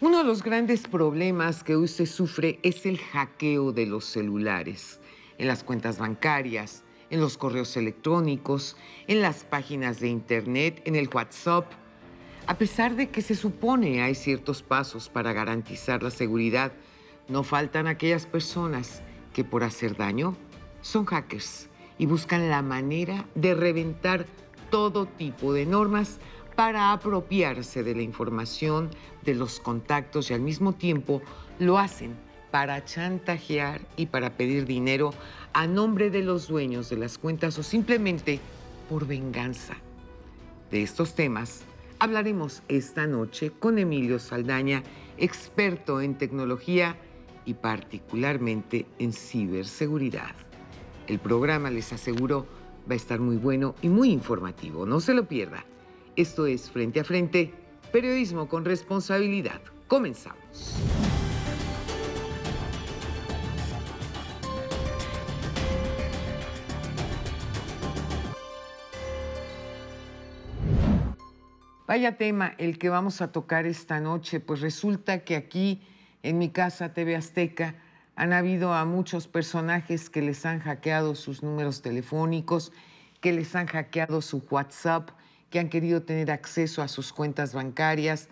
Uno de los grandes problemas que hoy sufre es el hackeo de los celulares, en las cuentas bancarias, en los correos electrónicos, en las páginas de Internet, en el WhatsApp. A pesar de que se supone hay ciertos pasos para garantizar la seguridad, no faltan aquellas personas que por hacer daño son hackers y buscan la manera de reventar todo tipo de normas para apropiarse de la información, de los contactos y al mismo tiempo lo hacen para chantajear y para pedir dinero a nombre de los dueños de las cuentas o simplemente por venganza. De estos temas hablaremos esta noche con Emilio Saldaña, experto en tecnología y particularmente en ciberseguridad. El programa, les aseguro, va a estar muy bueno y muy informativo. No se lo pierda. Esto es Frente a Frente, periodismo con responsabilidad. Comenzamos. Vaya tema el que vamos a tocar esta noche, pues resulta que aquí en mi casa TV Azteca han habido a muchos personajes que les han hackeado sus números telefónicos, que les han hackeado su WhatsApp, que han querido tener acceso a sus cuentas bancarias,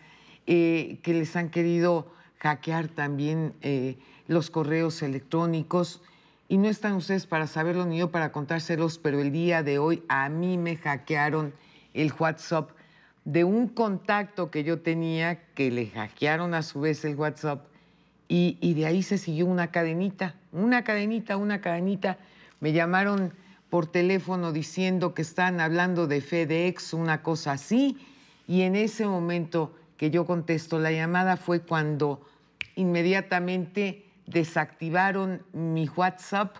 eh, que les han querido hackear también eh, los correos electrónicos. Y no están ustedes para saberlo ni yo para contárselos, pero el día de hoy a mí me hackearon el WhatsApp de un contacto que yo tenía, que le hackearon a su vez el WhatsApp y, de ahí se siguió una cadenita, una cadenita, una cadenita. Me llamaron por teléfono diciendo que estaban hablando de FedEx, una cosa así. Y en ese momento que yo contesto la llamada fue cuando inmediatamente desactivaron mi WhatsApp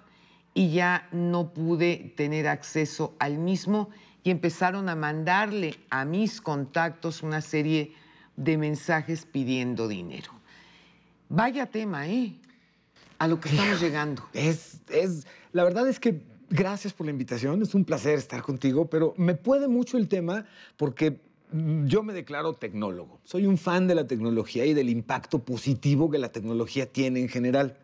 y ya no pude tener acceso al mismo y empezaron a mandarle a mis contactos una serie de mensajes pidiendo dinero. Vaya tema, ¿eh? A lo que estamos llegando. Es, es, la verdad es que gracias por la invitación, es un placer estar contigo, pero me puede mucho el tema porque mm, yo me declaro tecnólogo. Soy un fan de la tecnología y del impacto positivo que la tecnología tiene en general.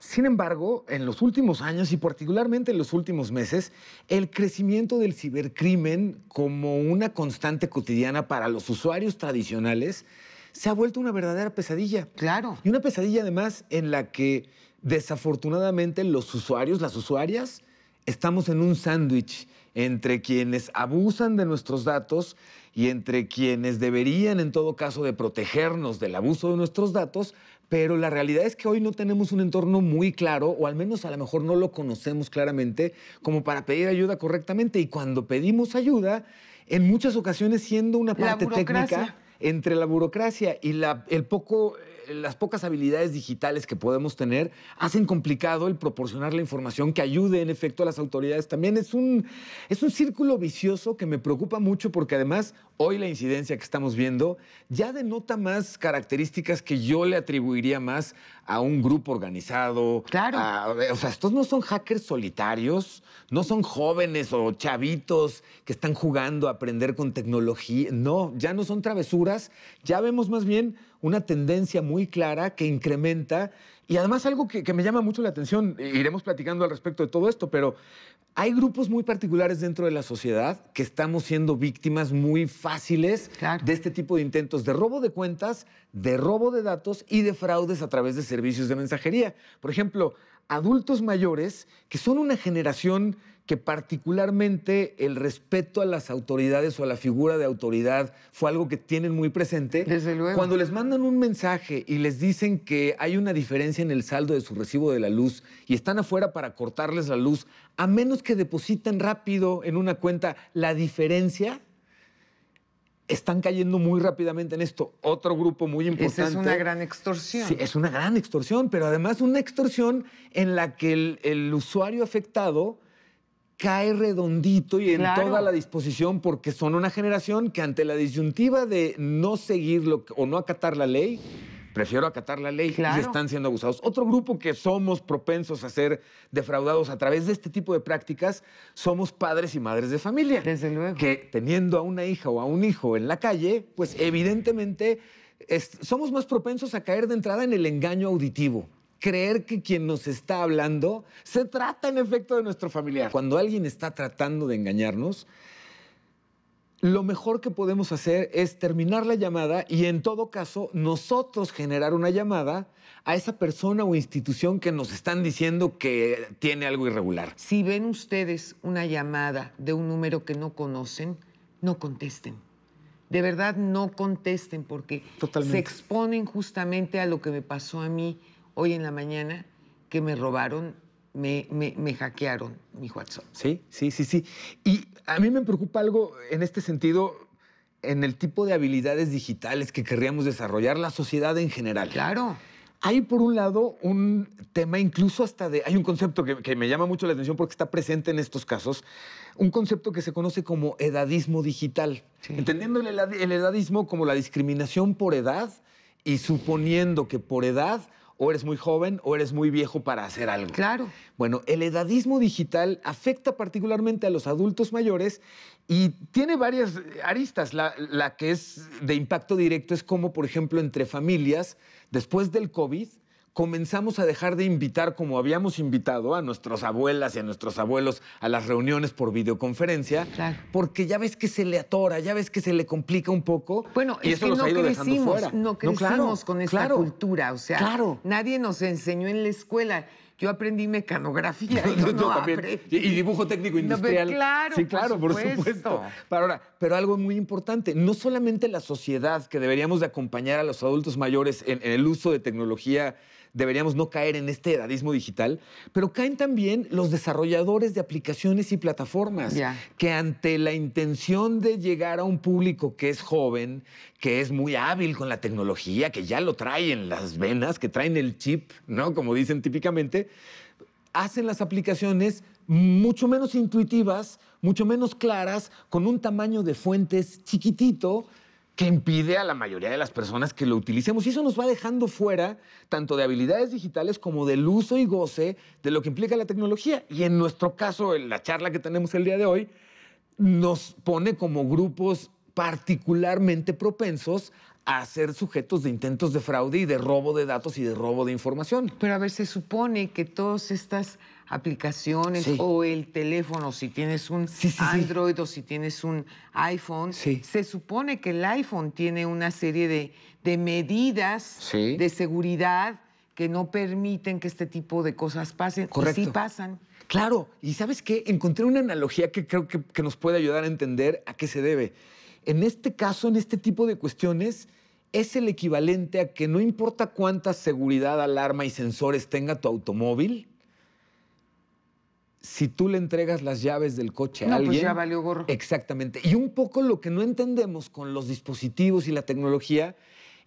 Sin embargo, en los últimos años y particularmente en los últimos meses, el crecimiento del cibercrimen como una constante cotidiana para los usuarios tradicionales se ha vuelto una verdadera pesadilla. Claro. Y una pesadilla además en la que desafortunadamente los usuarios, las usuarias, estamos en un sándwich entre quienes abusan de nuestros datos y entre quienes deberían en todo caso de protegernos del abuso de nuestros datos, pero la realidad es que hoy no tenemos un entorno muy claro, o al menos a lo mejor no lo conocemos claramente, como para pedir ayuda correctamente. Y cuando pedimos ayuda, en muchas ocasiones siendo una parte técnica entre la burocracia y la, el poco, eh, las pocas habilidades digitales que podemos tener hacen complicado el proporcionar la información que ayude en efecto a las autoridades. También es un, es un círculo vicioso que me preocupa mucho porque además hoy la incidencia que estamos viendo ya denota más características que yo le atribuiría más a un grupo organizado. Claro. o sea, estos no son hackers solitarios, no son jóvenes o chavitos que están jugando a aprender con tecnología. No, ya no son travesuras, ya vemos más bien una tendencia muy clara que incrementa y además algo que, que, me llama mucho la atención, iremos platicando al respecto de todo esto, pero hay grupos muy particulares dentro de la sociedad que estamos siendo víctimas muy fáciles de este tipo de intentos de robo de cuentas, de robo de datos y de fraudes a través de servicios de mensajería. Por ejemplo, adultos mayores que son una generación que particularmente el respeto a las autoridades o a la figura de autoridad fue algo que tienen muy presente. Desde luego. Cuando les mandan un mensaje y les dicen que hay una diferencia en el saldo de su recibo de la luz y están afuera para cortarles la luz a menos que depositen rápido en una cuenta la diferencia, están cayendo muy rápidamente en esto. Otro grupo muy importante. Esa es una gran extorsión. Sí, es una gran extorsión, pero además una extorsión en la que el, usuario afectado cae redondito y en toda la disposición porque son una generación que ante la disyuntiva de no seguir o no acatar la ley, prefiero acatar la ley y están siendo abusados. Otro grupo que somos propensos a ser defraudados a través de este tipo de prácticas somos padres y madres de familia. Desde luego. Que teniendo a una hija o a un hijo en la calle, pues evidentemente somos más propensos a caer de entrada en el engaño auditivo creer que quien nos está hablando se trata en efecto de nuestro familiar. Cuando alguien está tratando de engañarnos, lo mejor que podemos hacer es terminar la llamada y en todo caso nosotros generar una llamada a esa persona o institución que nos están diciendo que tiene algo irregular. Si ven ustedes una llamada de un número que no conocen, no contesten. De verdad no contesten porque se exponen justamente a lo que me pasó a mí hoy en la mañana, que me robaron me, hackearon mi WhatsApp. Sí, sí, sí, sí. Y a mí me preocupa algo en este sentido, en el tipo de habilidades digitales que querríamos desarrollar la sociedad en general. Claro. Hay por un lado un tema incluso hasta de... Hay un concepto que, me llama mucho la atención porque está presente en estos casos, un concepto que se conoce como edadismo digital, entendiendo el edadismo como la discriminación por edad y suponiendo que por edad o eres muy joven o eres muy viejo para hacer algo. Claro. Bueno, el edadismo digital afecta particularmente a los adultos mayores y tiene varias aristas. La, la que es de impacto directo es como, por ejemplo, entre familias, después del COVID, comenzamos a dejar de invitar como habíamos invitado a nuestras abuelas y a nuestros abuelos a las reuniones por videoconferencia, porque ya ves que se le atora, ya ves que se le complica un poco. Bueno, es eso que no, crecimos, no crecimos, con esta cultura, o sea, claro. nadie nos enseñó en la escuela. Yo aprendí mecanografía. Y, dibujo técnico industrial. claro, sí, claro, por supuesto. Pero, ahora, pero algo muy importante, no solamente la sociedad que deberíamos de acompañar a los adultos mayores en el uso de tecnología deberíamos no caer en este edadismo digital, pero caen también los desarrolladores de aplicaciones y plataformas que ante la intención de llegar a un público que es joven, que es muy hábil con la tecnología, que ya lo traen las venas, que traen el chip, ¿no? Como dicen típicamente, hacen las aplicaciones mucho menos intuitivas, mucho menos claras, con un tamaño de fuentes chiquitito impide a la mayoría de las personas que lo utilicemos. Y eso nos va dejando fuera tanto de habilidades digitales como del uso y goce de lo que implica la tecnología. Y en nuestro caso, en la charla que tenemos el día de hoy, nos pone como grupos particularmente propensos a ser sujetos de intentos de fraude y de robo de datos y de robo de información. Pero a ver, se supone que todas estas aplicaciones o el teléfono, si tienes un Android o si tienes un iPhone, se supone que el iPhone tiene una serie de, medidas de seguridad que no permiten que este tipo de cosas pasen. Correcto. Y sí pasan. Claro, y sabes qué, encontré una analogía que creo que, que nos puede ayudar a entender a qué se debe. En este caso, en este tipo de cuestiones, es el equivalente a que no importa cuánta seguridad, alarma y sensores tenga tu automóvil, si tú le entregas las llaves del coche a pues alguien. ya valió gorro. Exactamente. Y un poco lo que no entendemos con los dispositivos y la tecnología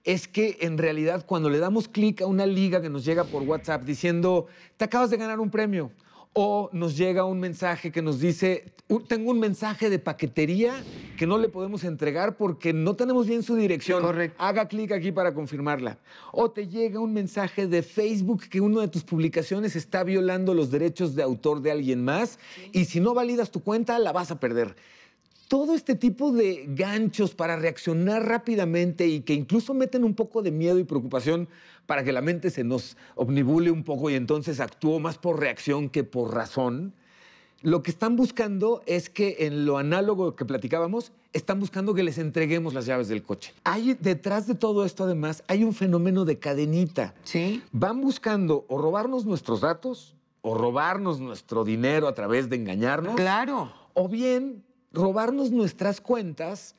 es que en realidad cuando le damos clic a una liga que nos llega por WhatsApp diciendo, te acabas de ganar un premio, o nos llega un mensaje que nos dice, tengo un mensaje de paquetería que no le podemos entregar porque no tenemos bien su dirección. Haga clic aquí para confirmarla. O te llega un mensaje de Facebook que una de tus publicaciones está violando los derechos de autor de alguien más y si no validas tu cuenta la vas a perder. Todo este tipo de ganchos para reaccionar rápidamente y que incluso meten un poco de miedo y preocupación para que la mente se nos omnibule un poco y entonces actúo más por reacción que por razón lo que están buscando es que en lo análogo que platicábamos, están buscando que les entreguemos las llaves del coche. Hay detrás de todo esto además hay un fenómeno de cadenita. Sí. Van buscando o robarnos nuestros datos o robarnos nuestro dinero a través de engañarnos. Claro. O bien robarnos nuestras cuentas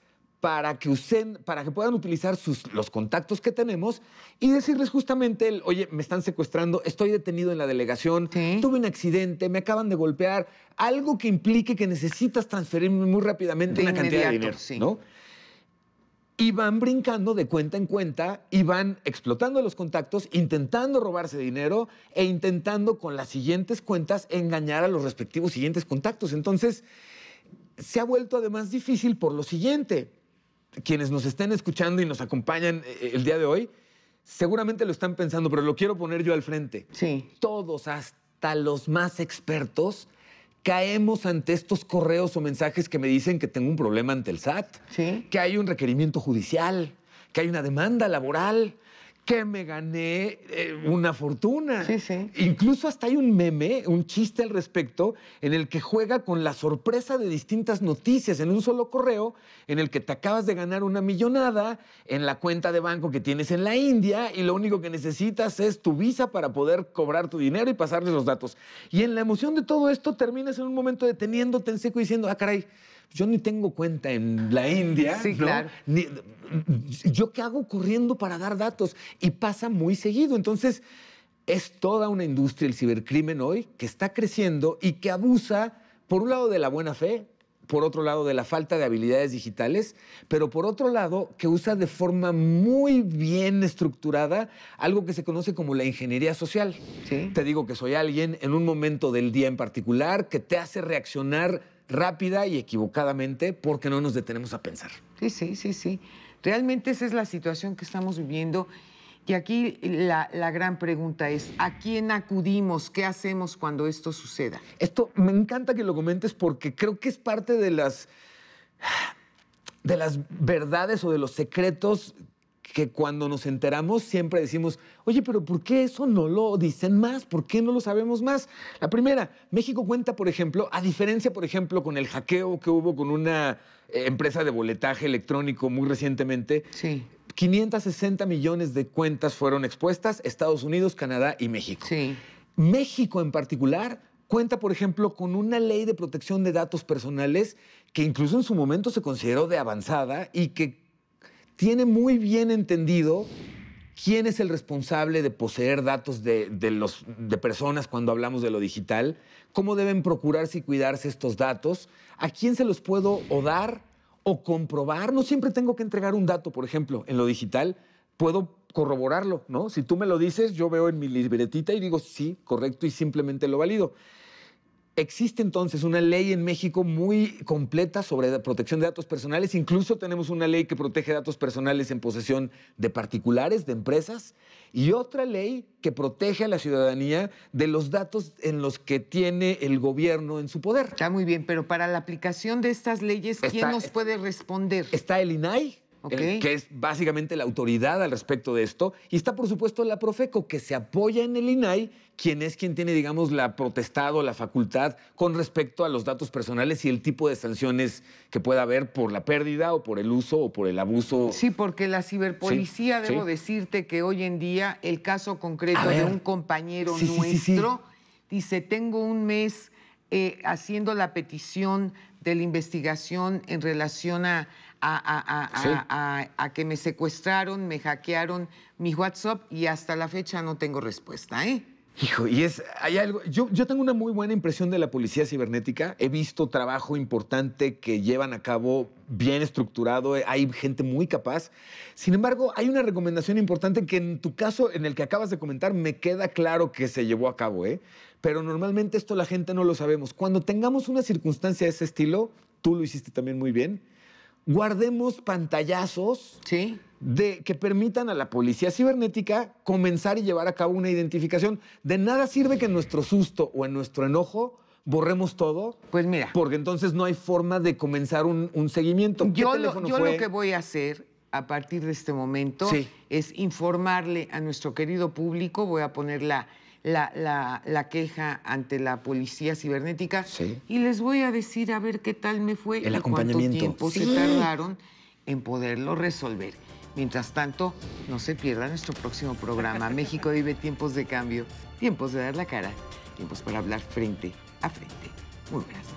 para que usen, para que puedan utilizar los contactos que tenemos y decirles justamente oye, me están secuestrando, estoy detenido en la delegación, tuve un accidente, me acaban de golpear, algo que implique que necesitas transferirme muy rápidamente una cantidad de dinero, Y van brincando de cuenta en cuenta y van explotando los contactos, intentando robarse dinero e intentando con las siguientes cuentas engañar a los respectivos siguientes contactos. Entonces, se ha vuelto además difícil por lo siguiente quienes nos estén escuchando y nos acompañan eh, eh, el día de hoy, seguramente lo están pensando, pero lo quiero poner yo al frente. Sí. Todos, hasta los más expertos, caemos ante estos correos o mensajes que me dicen que tengo un problema ante el SAT, que hay un requerimiento judicial, que hay una demanda laboral, que me gané eh, una fortuna. Sí, sí. Incluso hasta hay un meme, un chiste al respecto, en el que juega con la sorpresa de distintas noticias en un solo correo, en el que te acabas de ganar una millonada en la cuenta de banco que tienes en la India y lo único que necesitas es tu visa para poder cobrar tu dinero y pasarles los datos. Y en la emoción de todo esto terminas en un momento deteniéndote en seco y diciendo, ah, caray yo ni tengo cuenta en la India. Sí, claro. ¿Yo qué hago corriendo para dar datos? Y pasa muy seguido. Entonces, es toda una industria el cibercrimen hoy que está creciendo y que abusa, por un lado, de la buena fe, por otro lado, de la falta de habilidades digitales, pero por otro lado, que usa de forma muy bien estructurada algo que se conoce como la ingeniería social. Te digo que soy alguien en un momento del día en particular que te hace reaccionar rápida y equivocadamente porque no nos detenemos a pensar. Sí, sí, sí, sí. Realmente esa es la situación que estamos viviendo. Y aquí la, gran pregunta es, ¿a quién acudimos? ¿Qué hacemos cuando esto suceda? Esto me encanta que lo comentes porque creo que es parte de las, de las verdades o de los secretos que cuando nos enteramos siempre decimos, oye, pero ¿por qué eso no lo dicen más? ¿Por qué no lo sabemos más? La primera, México cuenta, por ejemplo, a diferencia, por ejemplo, con el hackeo que hubo con una eh, empresa de boletaje electrónico muy recientemente. Sí. 560 millones de cuentas fueron expuestas, Estados Unidos, Canadá y México. Sí. México en particular cuenta, por ejemplo, con una ley de protección de datos personales que incluso en su momento se consideró de avanzada y que tiene muy bien entendido quién es el responsable de poseer datos de, personas cuando hablamos de lo digital, cómo deben procurarse y cuidarse estos datos, a quién se los puedo o dar o comprobar. No siempre tengo que entregar un dato, por ejemplo, en lo digital, puedo corroborarlo, ¿no? Si tú me lo dices, yo veo en mi libretita y digo, sí, correcto, y simplemente lo valido. Existe entonces una ley en México muy completa sobre la protección de datos personales. Incluso tenemos una ley que protege datos personales en posesión de particulares, de empresas, y otra ley que protege a la ciudadanía de los datos en los que tiene el gobierno en su poder. Está muy bien, pero para la aplicación de estas leyes, ¿quién nos puede responder? Está el INAI, que es básicamente la autoridad al respecto de esto. Y está, por supuesto, la Profeco, que se apoya en el INAI, quien es quien tiene, digamos, la protestado, la facultad con respecto a los datos personales y el tipo de sanciones que pueda haber por la pérdida o por el uso o por el abuso. Sí, porque la ciberpolicía, debo decirte que hoy en día el caso concreto de un compañero nuestro dice, tengo un mes eh, haciendo la petición de la investigación en relación a, a, que me secuestraron, me hackearon mi WhatsApp y hasta la fecha no tengo respuesta, ¿eh? Hijo, y es, hay algo, yo, yo, tengo una muy buena impresión de la policía cibernética, he visto trabajo importante que llevan a cabo bien estructurado, eh, hay gente muy capaz, sin embargo, hay una recomendación importante que en tu caso, en el que acabas de comentar, me queda claro que se llevó a cabo, ¿eh? pero normalmente esto la gente no lo sabemos. Cuando tengamos una circunstancia de ese estilo, tú lo hiciste también muy bien, guardemos pantallazos. Sí de que permitan a la policía cibernética comenzar y llevar a cabo una identificación. De nada sirve que en nuestro susto o en nuestro enojo borremos todo. Pues mira. Porque entonces no hay forma de comenzar un, seguimiento. Yo, lo, que voy a hacer a partir de este momento es informarle a nuestro querido público, voy a poner la, queja ante la policía cibernética y les voy a decir a ver qué tal me fue El y cuánto tiempo se tardaron en poderlo resolver. Mientras tanto, no se pierda nuestro próximo programa. México vive tiempos de cambio, tiempos de dar la cara, tiempos para hablar frente a frente. Muy buenas